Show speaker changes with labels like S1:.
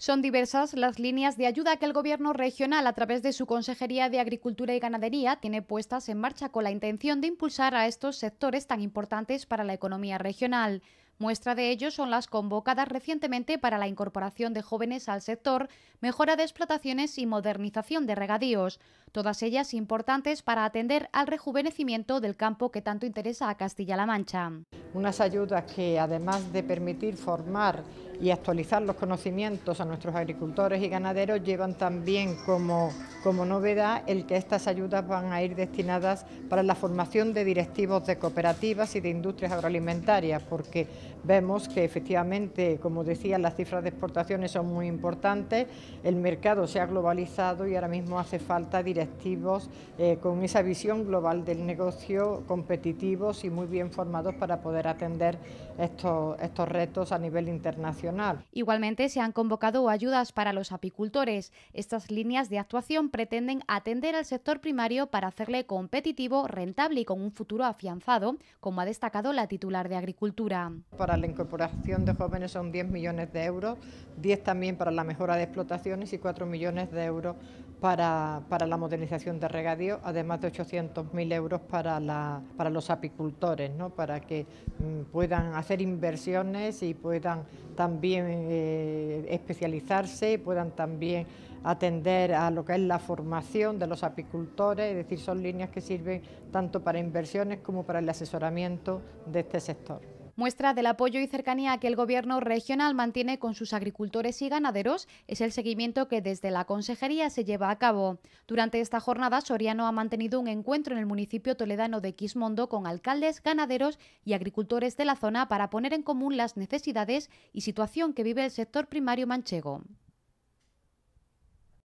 S1: Son diversas las líneas de ayuda que el Gobierno regional, a través de su Consejería de Agricultura y Ganadería, tiene puestas en marcha con la intención de impulsar a estos sectores tan importantes para la economía regional. Muestra de ello son las convocadas recientemente para la incorporación de jóvenes al sector, mejora de explotaciones y modernización de regadíos, todas ellas importantes para atender al rejuvenecimiento del campo que tanto interesa a Castilla-La Mancha
S2: unas ayudas que además de permitir formar y actualizar los conocimientos a nuestros agricultores y ganaderos, llevan también como, como novedad el que estas ayudas van a ir destinadas para la formación de directivos de cooperativas y de industrias agroalimentarias, porque vemos que efectivamente, como decía, las cifras de exportaciones son muy importantes, el mercado se ha globalizado y ahora mismo hace falta directivos eh, con esa visión global del negocio, competitivos y muy bien formados para
S1: poder atender estos, estos retos a nivel internacional. Igualmente se han convocado ayudas para los apicultores. Estas líneas de actuación pretenden atender al sector primario para hacerle competitivo, rentable y con un futuro afianzado, como ha destacado la titular de Agricultura.
S2: Para la incorporación de jóvenes son 10 millones de euros, 10 también para la mejora de explotaciones y 4 millones de euros para, para la modernización de regadío, además de 800.000 euros para, la, para los apicultores, ¿no? para que Mm, puedan hacer inversiones y puedan también eh, especializarse, puedan también atender a lo que es la formación de los apicultores, es decir, son líneas que sirven tanto para inversiones como para el asesoramiento de este sector.
S1: Muestra del apoyo y cercanía que el Gobierno regional mantiene con sus agricultores y ganaderos es el seguimiento que desde la Consejería se lleva a cabo. Durante esta jornada, Soriano ha mantenido un encuentro en el municipio toledano de Quismondo con alcaldes, ganaderos y agricultores de la zona para poner en común las necesidades y situación que vive el sector primario manchego.